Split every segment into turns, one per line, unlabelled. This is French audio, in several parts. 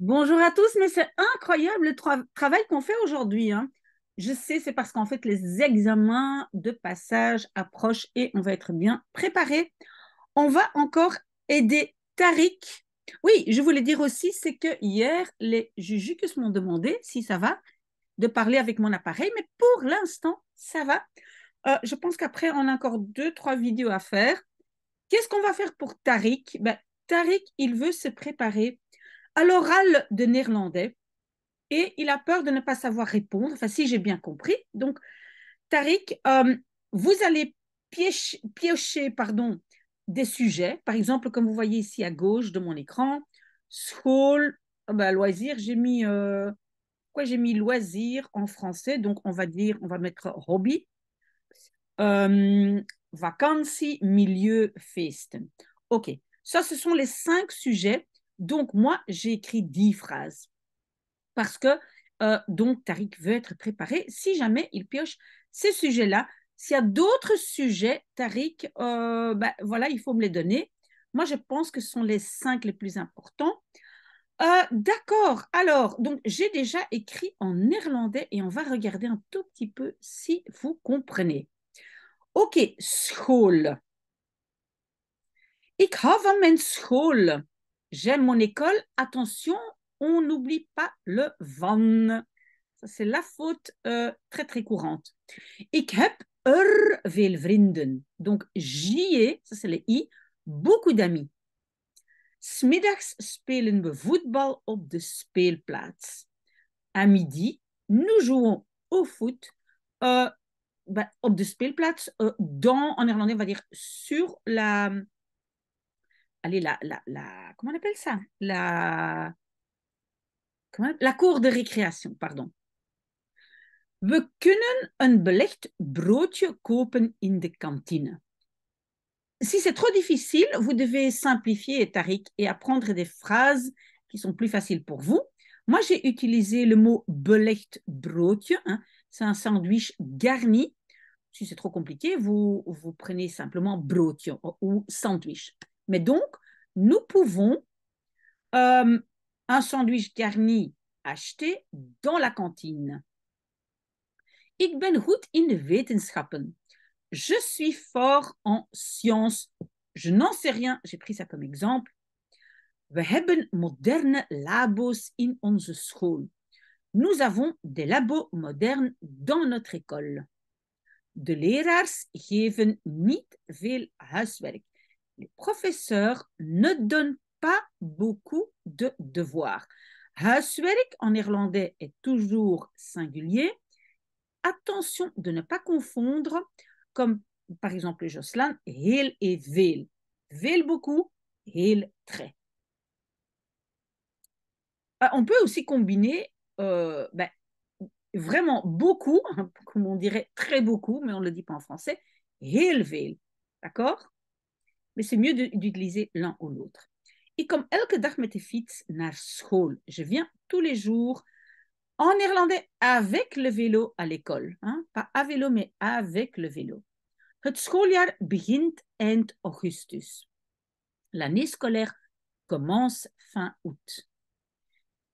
Bonjour à tous, mais c'est incroyable le travail qu'on fait aujourd'hui. Hein. Je sais, c'est parce qu'en fait, les examens de passage approchent et on va être bien préparé. On va encore aider Tariq. Oui, je voulais dire aussi, c'est que hier, les Jujucus m'ont demandé si ça va de parler avec mon appareil, mais pour l'instant, ça va. Euh, je pense qu'après, on a encore deux, trois vidéos à faire. Qu'est-ce qu'on va faire pour Tariq ben, Tariq, il veut se préparer à l'oral de néerlandais et il a peur de ne pas savoir répondre, enfin si j'ai bien compris. Donc, Tariq, euh, vous allez piocher, pardon, des sujets, par exemple, comme vous voyez ici à gauche de mon écran, school, ah ben, loisir. j'ai mis, euh, j'ai mis loisirs en français, donc on va dire, on va mettre hobby, Vacancy, euh, vacances, milieu, fest. Ok, ça ce sont les cinq sujets donc, moi, j'ai écrit dix phrases parce que euh, donc Tariq veut être préparé si jamais il pioche ces sujets-là. S'il y a d'autres sujets, Tariq, euh, ben, voilà, il faut me les donner. Moi, je pense que ce sont les cinq les plus importants. Euh, d'accord, alors, donc j'ai déjà écrit en néerlandais et on va regarder un tout petit peu si vous comprenez. Ok, school. Ik hou van mijn school. J'aime mon école. Attention, on n'oublie pas le van. Ça, C'est la faute euh, très très courante. Ik heb er veel vrienden. Donc j'y ai, ça c'est le i, beaucoup d'amis. Smiddags spelen we voetbal op de speelplaats. À midi, nous jouons au foot euh, bah, op de speelplaats. Euh, dans, en néerlandais, on va dire sur la, allez, la, comment on appelle ça la, la cour de récréation, pardon. We kunnen een belegd kopen in de kantine. Si c'est trop difficile, vous devez simplifier, Tariq, et apprendre des phrases qui sont plus faciles pour vous. Moi, j'ai utilisé le mot belegd broodje. Hein. c'est un sandwich garni. Si c'est trop compliqué, vous, vous prenez simplement broodje ou sandwich. Mais donc, nous pouvons euh, un sandwich garni acheté dans la cantine. Ik ben goed in wetenschappen. Je suis fort en sciences. Je n'en sais rien, j'ai pris ça comme exemple. We hebben moderne labos in onze school. Nous avons des labos modernes dans notre école. De leraars geven niet veel huiswerk les professeurs ne donnent pas beaucoup de devoirs. Huiswerk en irlandais est toujours singulier. Attention de ne pas confondre, comme par exemple Jocelyn, heel et vil ».« Vil » beaucoup, il » très. Ah, on peut aussi combiner euh, ben, vraiment beaucoup, comme on dirait très beaucoup, mais on ne le dit pas en français, il vil ». D'accord mais c'est mieux d'utiliser l'un ou l'autre. Et comme elke dag met de fiets naar school. Je viens tous les jours en néerlandais avec le vélo à l'école. Hein? Pas à vélo, mais avec le vélo. Het schooljaar begint eind augustus. L'année scolaire commence fin août.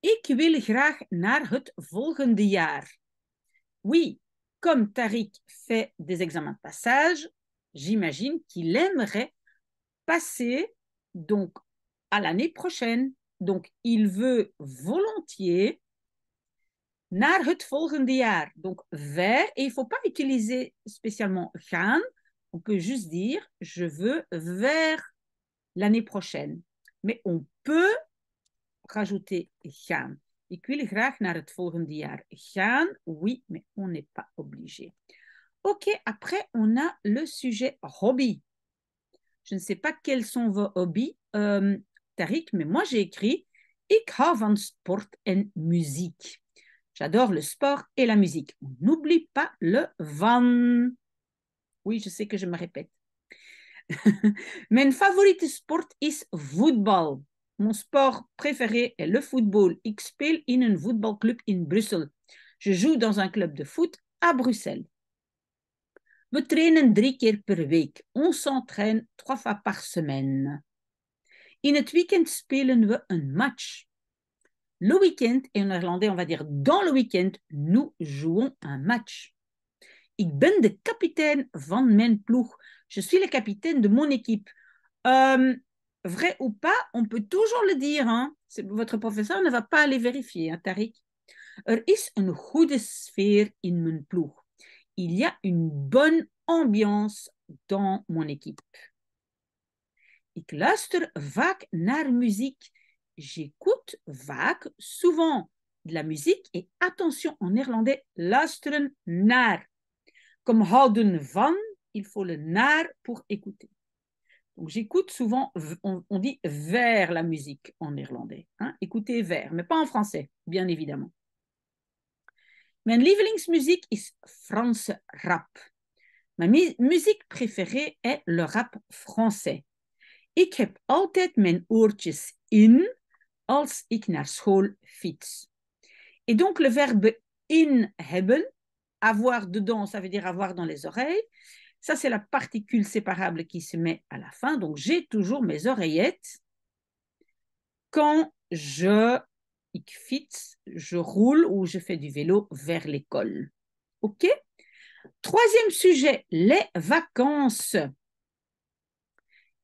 Ik wil graag naar het volgende jaar. Oui, comme Tariq fait des examens de passage, j'imagine qu'il aimerait passer donc à l'année prochaine. Donc, il veut volontiers naar het volgende jaar. Donc, vers, et il ne faut pas utiliser spécialement gaan, on peut juste dire je veux vers l'année prochaine. Mais on peut rajouter gaan. Ik wil graag naar het volgende jaar gaan. Oui, mais on n'est pas obligé. Ok, après, on a le sujet hobby. Je ne sais pas quels sont vos hobbies, euh, Tariq, mais moi j'ai écrit I have Sport and musique. J'adore le sport et la musique. On n'oublie pas le van. Oui, je sais que je me répète. Mon favorite sport is football. Mon sport préféré est le football. Ik speel in een Club in Brussel. Je joue dans un club de foot à Bruxelles. We trainen drie keer per week. On s'entraîne trois fois par semaine. In het weekend spelen we een match. Le weekend, end et en néerlandais, on va dire dans le week-end, nous jouons un match. Ik ben de capitaine van mijn ploeg. Je suis le capitaine de mon équipe. Ehm, vrai ou pas, on peut toujours le dire. Hein. Votre professeur ne va pas aller vérifier, Tarik. Hein, Tariq. Er is een goede sfeer in mijn ploeg il y a une bonne ambiance dans mon équipe. Ik luister vaak naar muziek. J'écoute vaak, souvent, de la musique. Et attention, en néerlandais, luisteren naar. Comme houden van, il faut le naar pour écouter. Donc j'écoute souvent, on, dit vers la musique en néerlandais. Hein? Écouter vers, mais pas en français, bien évidemment. Mijn lievelingsmuziek is Franse rap. Mijn muziek préférée est le rap français. Ik heb altijd mijn oortjes in als ik naar school fiets. Et donc le verbe in hebben, avoir dedans, ça veut dire avoir dans les oreilles. Ça, c'est la particule séparable qui se met à la fin. Donc, j'ai toujours mes oreillettes quand je je roule ou je fais du vélo vers l'école. OK Troisième sujet, les vacances.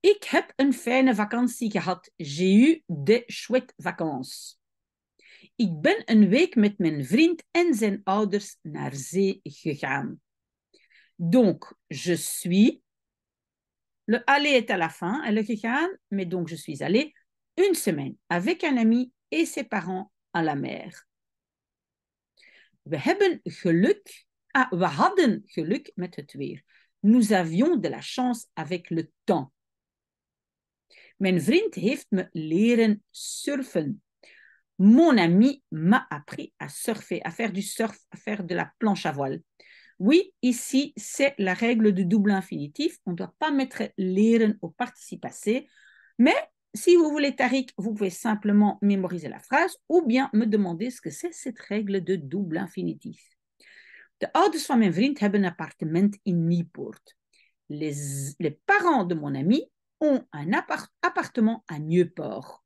Ik heb een fijne vakantie gehad. J'ai eu de chouettes vacances. Ik ben een week met mijn vriend en zijn ouders naar zee gegaan. Donc, je suis. Le aller est à la fin, elle est gegaan, mais donc je suis allé une semaine avec un ami et ses parents à la mer. We hadden geluk Nous avions de la chance avec le temps. me surfen. Mon ami m'a appris à surfer, à faire du surf, à faire de la planche à voile. Oui, ici, c'est la règle du double infinitif. On ne doit pas mettre leren au participe passé, mais si vous voulez Tariq, vous pouvez simplement mémoriser la phrase ou bien me demander ce que c'est cette règle de double infinitif. De ouders van mijn vriend hebben een appartement in Nieuwpoort. Les, les parents de mon ami ont un appartement à Nieuwpoort.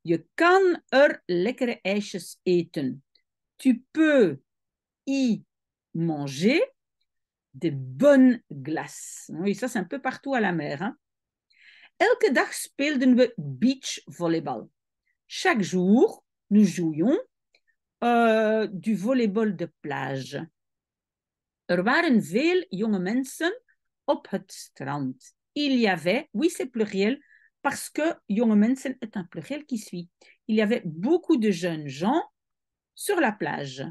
Je kan er lekkere eten. Tu peux y manger des bonnes glaces. Oui, ça c'est un peu partout à la mer. Hein? Elke dag speelden we beachvolleybal. Chaque jour, nous jouions euh, du volleyball de plage. Er waren veel jonge mensen op het strand. Il y avait, oui c'est pluriel, parce que jonge mensen est un pluriel qui suit. Il y avait beaucoup de jeunes gens sur la plage.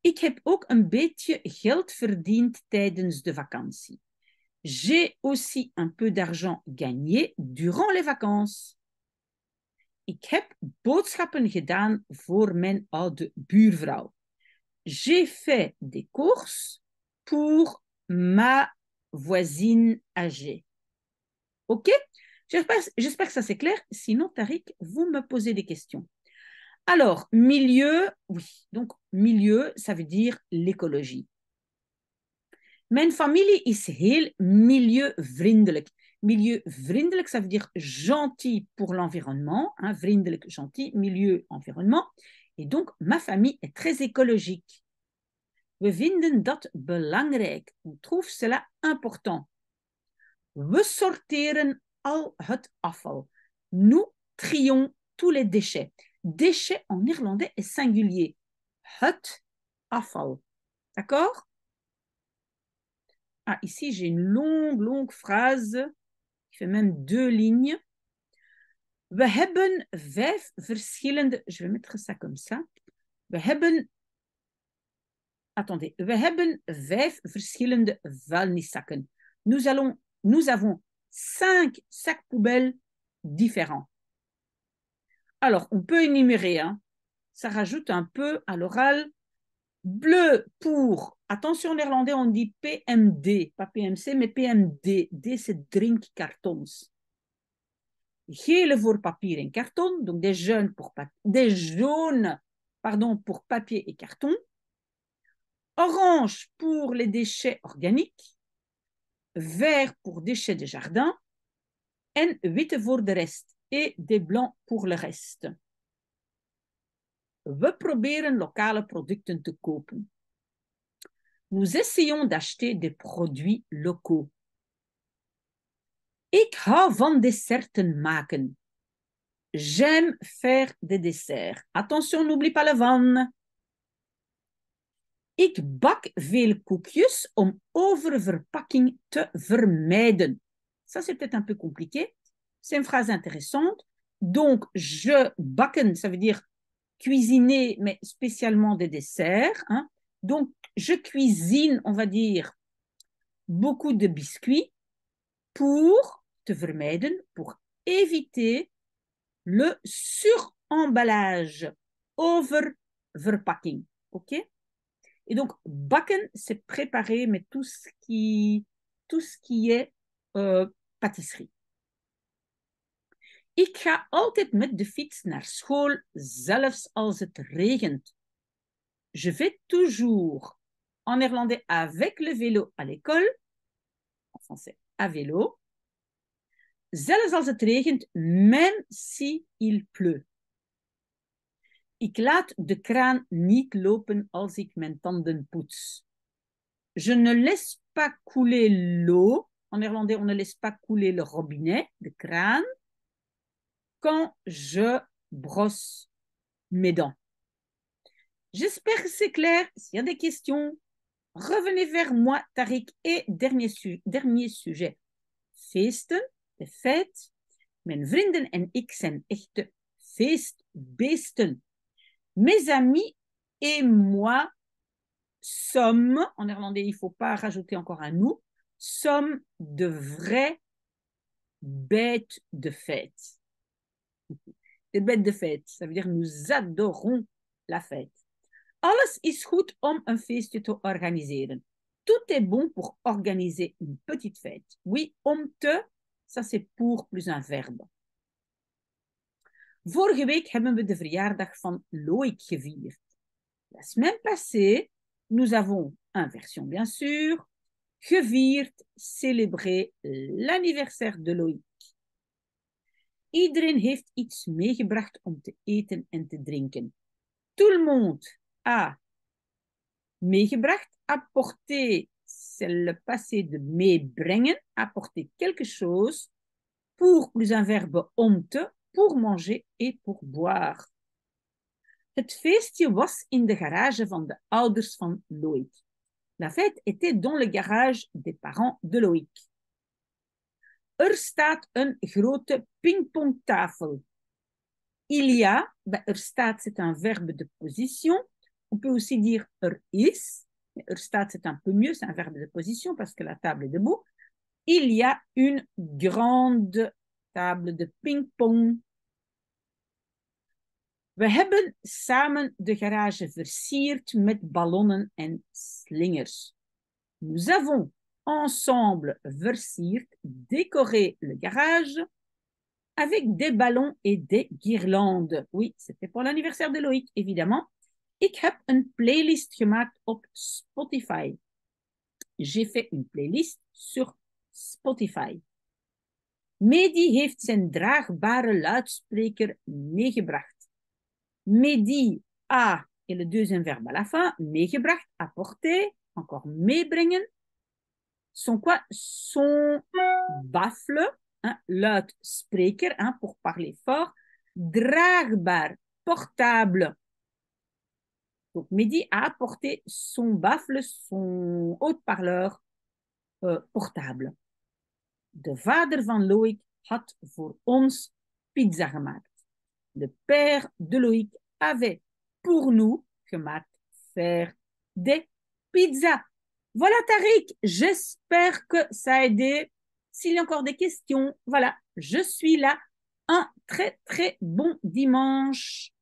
Ik heb ook een beetje geld verdiend tijdens de vakantie. j'ai aussi un peu d'argent gagné durant les vacances. Ik heb boodschappen gedaan voor mijn oude buurvrouw. J'ai fait des courses pour ma voisine âgée. OK J'espère que ça c'est clair. Sinon, Tariq, vous me posez des questions. Alors, milieu, oui. Donc, milieu, ça veut dire l'écologie. Mijn familie is heel milieuvriendelijk. Milieuvriendelijk, ça veut dire gentil pour l'environnement. Hein, vriendelijk, gentil, milieu, environnement. Et donc, ma famille est très écologique. We vinden dat belangrijk. On trouve cela important. We sorteren al het afval. Nous trions tous les déchets. Déchets en irlandais est singulier. Het afval. D'accord ah, ici, j'ai une longue, longue phrase qui fait même deux lignes. We hebben vijf verschillende. Je vais mettre ça comme ça. We hebben. Attendez. We hebben vijf verschillende vuilniszakken. Nous, allons, nous avons cinq sacs poubelles différents. Alors, on peut énumérer. Hein. Ça rajoute un peu à l'oral Bleu pour, attention en néerlandais, on dit PMD, pas PMC, mais PMD. D, c'est cartons Gele voor papier et carton, donc des jaunes pour papier et carton. Orange pour les déchets organiques. Vert pour déchets de jardin. En witte pour de reste. Et des blancs pour le reste we proberen lokale producten te kopen. Nous essayons d'acheter des produits locaux. Ik hou van desserten maken. J'aime faire des desserts. Attention, n'oublie pas le van. Ik bak veel koekjes om oververpakking te vermijden. Ça, c'est peut-être un peu compliqué. C'est une phrase intéressante. Donc, je bakken, ça veut dire cuisiner, mais spécialement des desserts. Hein. Donc, je cuisine, on va dire, beaucoup de biscuits pour te vermijden, pour éviter le suremballage, oververpacking. OK Et donc, bakken, c'est préparer, mais tout ce qui, tout ce qui est euh, pâtisserie. Ik ga altijd met de fiets naar school, zelfs als het regent. Je vais toujours en néerlandais avec le vélo à l'école, en français à vélo, zelfs als het regent, même si il pleut. Ik laat de kraan niet lopen als ik mijn tanden poets. Je ne laisse pas couler l'eau. En néerlandais, on ne laisse pas couler le robinet, de kraan. quand je brosse mes dents. J'espère que c'est clair. S'il y a des questions, revenez vers moi, Tariq. Et dernier, sujet. festen, de fête. en Mes amis et moi sommes, en néerlandais, il ne faut pas rajouter encore un nous, sommes de vraies bêtes de fête de bête de fête. Ça veut dire nous adorons la fête. Alles is goed om een feestje te organiseren. Tout est bon pour organiser une petite fête. Oui, om te, ça c'est pour plus un verbe. Vorige week hebben we de verjaardag van Loïc gevierd. La semaine passée, nous avons, inversion bien sûr, gevierd, célébrer l'anniversaire de Loïc. Iedereen heeft iets meegebracht om te eten en te drinken. Tout le monde a meegebracht, apporté, c'est le passé de meebrengen, apporter quelque chose, pour plus un verbe om te, pour manger et pour boire. Het feestje was in de garage van de ouders van Loïc. La fête était dans le garage des parents de Loïc. Er staat een grote pingpongtafel. Il y a, er staat, c'est un verbe de position. On peut aussi dire er is. Er staat, c'est un peu mieux, c'est un verbe de position parce que la table est debout. Il y a une grande table de pingpong. We hebben samen de garage versierd met ballonnen en slingers. Nous avons ensemble versiert décorer le garage avec des ballons et des guirlandes. Oui, c'était pour l'anniversaire de Loïc, évidemment. Ik heb playlist gemaakt op Spotify. J'ai fait une playlist sur Spotify. Mehdi heeft zijn draagbare luidspreker meegebracht. Mehdi a, et le deuxième verbe à la fin, meegebracht, apporter, encore meebrengen, son quoi Son baffle, hein, spreker hein, pour parler fort, dragbar portable. Donc Mehdi a apporté son baffle, son haut-parleur euh, portable. De vader van Loïc had voor ons pizza gemaakt. Le père de Loïc avait pour nous fait faire des pizzas. Voilà, Tariq, j'espère que ça a aidé. S'il y a encore des questions, voilà, je suis là. Un très, très bon dimanche.